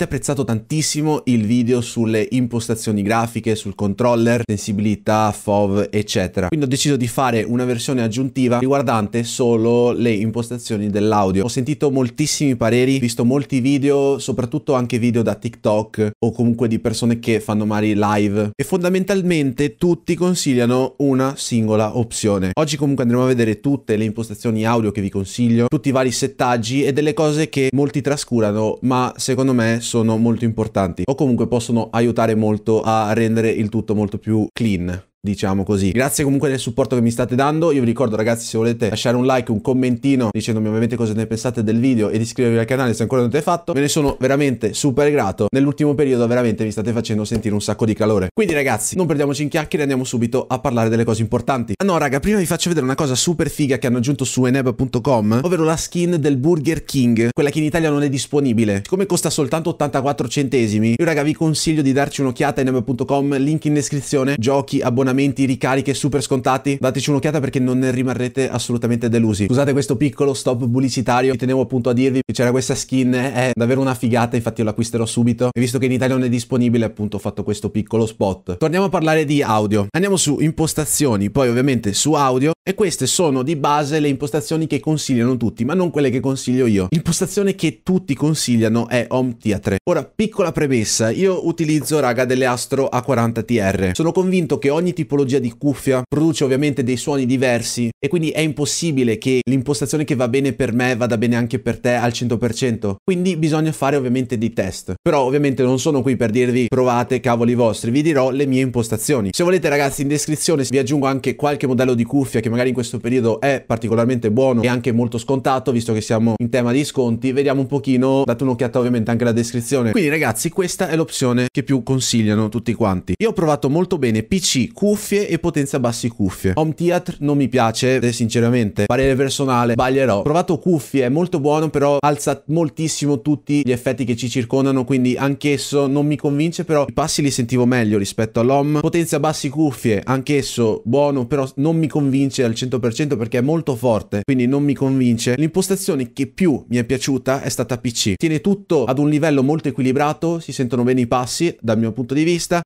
Avete apprezzato tantissimo il video sulle impostazioni grafiche, sul controller, sensibilità, FOV, eccetera. Quindi ho deciso di fare una versione aggiuntiva riguardante solo le impostazioni dell'audio. Ho sentito moltissimi pareri, visto molti video, soprattutto anche video da TikTok o comunque di persone che fanno magari live e fondamentalmente tutti consigliano una singola opzione. Oggi comunque andremo a vedere tutte le impostazioni audio che vi consiglio, tutti i vari settaggi e delle cose che molti trascurano, ma secondo me sono molto importanti o comunque possono aiutare molto a rendere il tutto molto più clean diciamo così. Grazie comunque del supporto che mi state dando, io vi ricordo ragazzi se volete lasciare un like, un commentino dicendomi ovviamente cosa ne pensate del video ed iscrivervi al canale se ancora non l'avete fatto, me ne sono veramente super grato, nell'ultimo periodo veramente mi state facendo sentire un sacco di calore. Quindi ragazzi non perdiamoci in chiacchiere, andiamo subito a parlare delle cose importanti. Ah no raga, prima vi faccio vedere una cosa super figa che hanno aggiunto su eneb.com, ovvero la skin del Burger King, quella che in Italia non è disponibile. Siccome costa soltanto 84 centesimi, io raga vi consiglio di darci un'occhiata a eneb.com, link in descrizione, giochi, abbonamenti abbonamenti, ricariche super scontati, dateci un'occhiata perché non ne rimarrete assolutamente delusi. Scusate questo piccolo stop pubblicitario, ci tenevo appunto a dirvi che c'era questa skin, è davvero una figata, infatti io l'acquisterò subito e visto che in Italia non è disponibile appunto ho fatto questo piccolo spot. Torniamo a parlare di audio, andiamo su impostazioni, poi ovviamente su audio e queste sono di base le impostazioni che consigliano tutti, ma non quelle che consiglio io. L'impostazione che tutti consigliano è Home Theatre. Ora, piccola premessa, io utilizzo raga delle Astro A40 TR. Sono convinto che ogni tipologia di cuffia produce ovviamente dei suoni diversi e quindi è impossibile che l'impostazione che va bene per me vada bene anche per te al 100%. Quindi bisogna fare ovviamente dei test. Però ovviamente non sono qui per dirvi provate cavoli vostri, vi dirò le mie impostazioni. Se volete ragazzi in descrizione vi aggiungo anche qualche modello di cuffia che magari in questo periodo è particolarmente buono e anche molto scontato visto che siamo in tema di sconti. Vediamo un pochino, date un'occhiata ovviamente anche alla descrizione. Quindi ragazzi questa è l'opzione che più consigliano tutti quanti. Io ho provato molto bene PC, Q cuffie e potenza bassi cuffie. Home Theater non mi piace, eh, sinceramente, parere personale, sbaglierò. Ho provato cuffie, è molto buono, però alza moltissimo tutti gli effetti che ci circondano, quindi anch'esso non mi convince, però i passi li sentivo meglio rispetto all'home. Potenza bassi cuffie, anch'esso buono, però non mi convince al 100% perché è molto forte, quindi non mi convince. L'impostazione che più mi è piaciuta è stata PC. Tiene tutto ad un livello molto equilibrato, si sentono bene i passi dal mio punto di vista,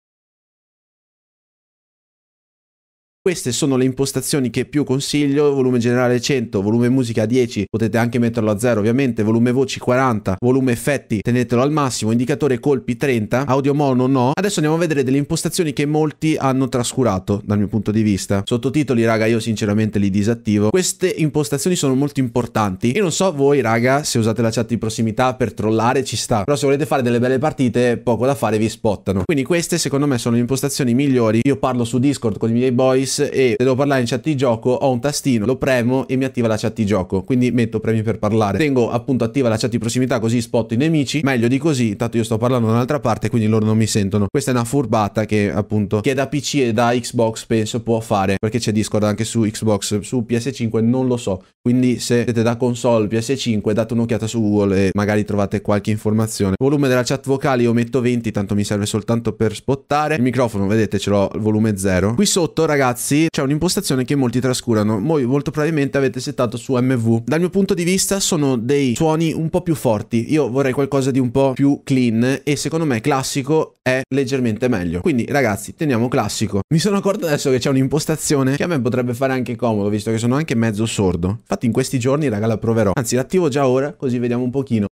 Queste sono le impostazioni che più consiglio, volume generale 100, volume musica 10, potete anche metterlo a 0 ovviamente, volume voci 40, volume effetti tenetelo al massimo, indicatore colpi 30, audio mono no. Adesso andiamo a vedere delle impostazioni che molti hanno trascurato dal mio punto di vista. Sottotitoli raga io sinceramente li disattivo. Queste impostazioni sono molto importanti. Io non so voi raga se usate la chat di prossimità per trollare ci sta, però se volete fare delle belle partite poco da fare vi spottano. Quindi queste secondo me sono le impostazioni migliori. Io parlo su Discord con i miei boys Face e se devo parlare in chat di gioco ho un tastino, lo premo e mi attiva la chat di gioco, quindi metto premi per parlare. Tengo appunto attiva la chat di prossimità così spotto i nemici, meglio di così, tanto io sto parlando da un'altra parte quindi loro non mi sentono. Questa è una furbata che appunto chi è da PC e da Xbox penso può fare, perché c'è Discord anche su Xbox, su PS5 non lo so, quindi se siete da console PS5 date un'occhiata su Google e magari trovate qualche informazione. Volume della chat vocale io metto 20, tanto mi serve soltanto per spottare. Il microfono vedete ce l'ho il volume 0. Qui sotto ragazzi ragazzi c'è un'impostazione che molti trascurano. Voi molto probabilmente avete settato su MV. Dal mio punto di vista sono dei suoni un po' più forti. Io vorrei qualcosa di un po' più clean e secondo me classico è leggermente meglio. Quindi ragazzi teniamo classico. Mi sono accorto adesso che c'è un'impostazione che a me potrebbe fare anche comodo visto che sono anche mezzo sordo. Infatti in questi giorni raga la proverò. Anzi l'attivo già ora così vediamo un pochino.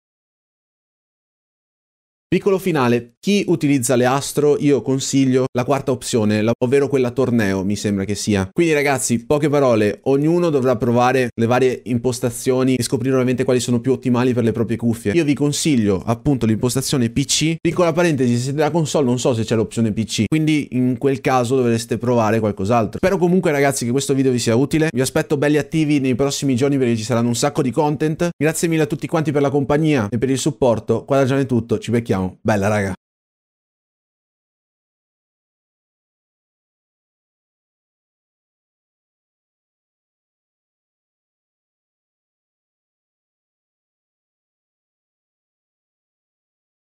Piccolo finale, chi utilizza le astro io consiglio la quarta opzione, ovvero quella torneo mi sembra che sia. Quindi ragazzi, poche parole, ognuno dovrà provare le varie impostazioni e scoprire ovviamente quali sono più ottimali per le proprie cuffie. Io vi consiglio appunto l'impostazione PC, piccola parentesi, se siete della console non so se c'è l'opzione PC, quindi in quel caso dovreste provare qualcos'altro. Spero comunque ragazzi che questo video vi sia utile, vi aspetto belli attivi nei prossimi giorni perché ci saranno un sacco di content. Grazie mille a tutti quanti per la compagnia e per il supporto, qua da Gian è tutto, ci becchiamo. Andiamo. Bella, raga.